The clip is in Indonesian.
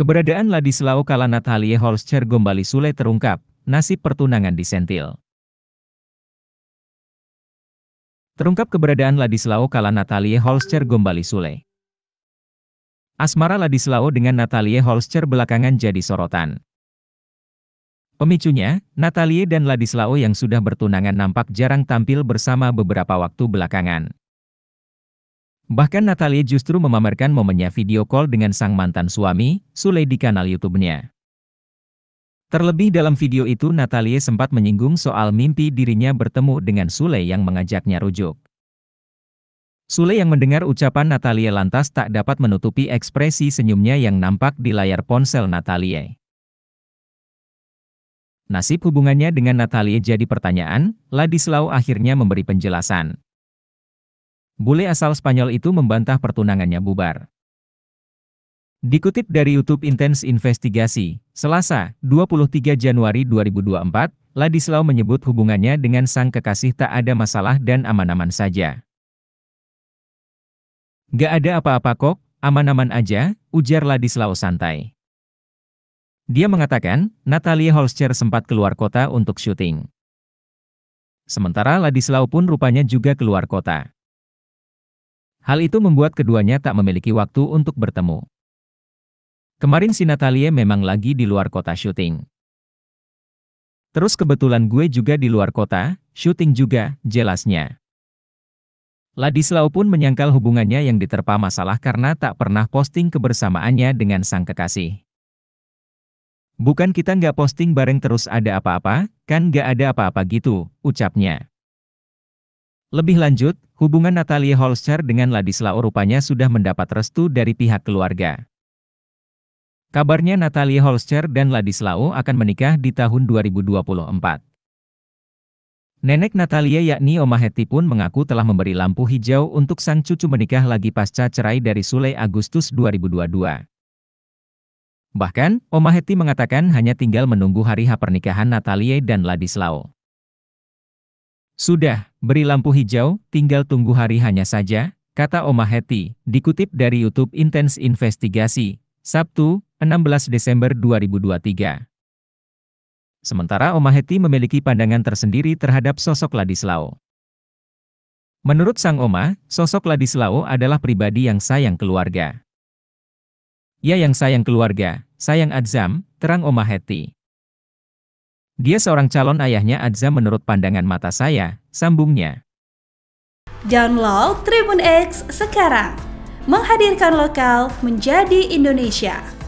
Keberadaan Ladislao Kala Natalie Holscher Gombali Sule terungkap, nasib pertunangan disentil. Terungkap keberadaan Ladislao Kala Natalie Holscher Gombali Sule. Asmara Ladislao dengan Natalie Holscher belakangan jadi sorotan. Pemicunya, Natalie dan Ladislao yang sudah bertunangan nampak jarang tampil bersama beberapa waktu belakangan. Bahkan Natalie justru memamerkan momennya video call dengan sang mantan suami, Sule di kanal YouTube-nya. Terlebih dalam video itu Natalie sempat menyinggung soal mimpi dirinya bertemu dengan Sule yang mengajaknya rujuk. Sule yang mendengar ucapan Natalie lantas tak dapat menutupi ekspresi senyumnya yang nampak di layar ponsel Natalie. Nasib hubungannya dengan Natalie jadi pertanyaan, Ladislau akhirnya memberi penjelasan. Bule asal Spanyol itu membantah pertunangannya bubar. Dikutip dari YouTube Intense Investigasi, Selasa, 23 Januari 2024, Ladislau menyebut hubungannya dengan sang kekasih tak ada masalah dan aman-aman saja. Gak ada apa-apa kok, aman-aman aja, ujar Ladislau santai. Dia mengatakan, Natalia Holscher sempat keluar kota untuk syuting. Sementara Ladislau pun rupanya juga keluar kota. Hal itu membuat keduanya tak memiliki waktu untuk bertemu. Kemarin si Natalie memang lagi di luar kota syuting. Terus kebetulan gue juga di luar kota, syuting juga, jelasnya. Ladislau pun menyangkal hubungannya yang diterpa masalah karena tak pernah posting kebersamaannya dengan sang kekasih. Bukan kita nggak posting bareng terus ada apa-apa, kan nggak ada apa-apa gitu, ucapnya. Lebih lanjut, hubungan Natalie Holscher dengan Ladislao rupanya sudah mendapat restu dari pihak keluarga. Kabarnya Natalie Holscher dan Ladislao akan menikah di tahun 2024. Nenek Natalia yakni Oma Heti pun mengaku telah memberi lampu hijau untuk sang cucu menikah lagi pasca cerai dari Sule Agustus 2022. Bahkan, Oma Heti mengatakan hanya tinggal menunggu hari H pernikahan Natalia dan Ladislao. Sudah, beri lampu hijau, tinggal tunggu hari hanya saja, kata Oma Heti, dikutip dari YouTube Intense Investigasi, Sabtu, 16 Desember 2023. Sementara Oma Heti memiliki pandangan tersendiri terhadap sosok Ladislao. Menurut sang Oma, sosok Ladislao adalah pribadi yang sayang keluarga. Ya, yang sayang keluarga, sayang Adzam, terang Oma Heti. Dia seorang calon ayahnya Adza menurut pandangan mata saya, sambungnya. Download Tribun X sekarang, menghadirkan lokal menjadi Indonesia.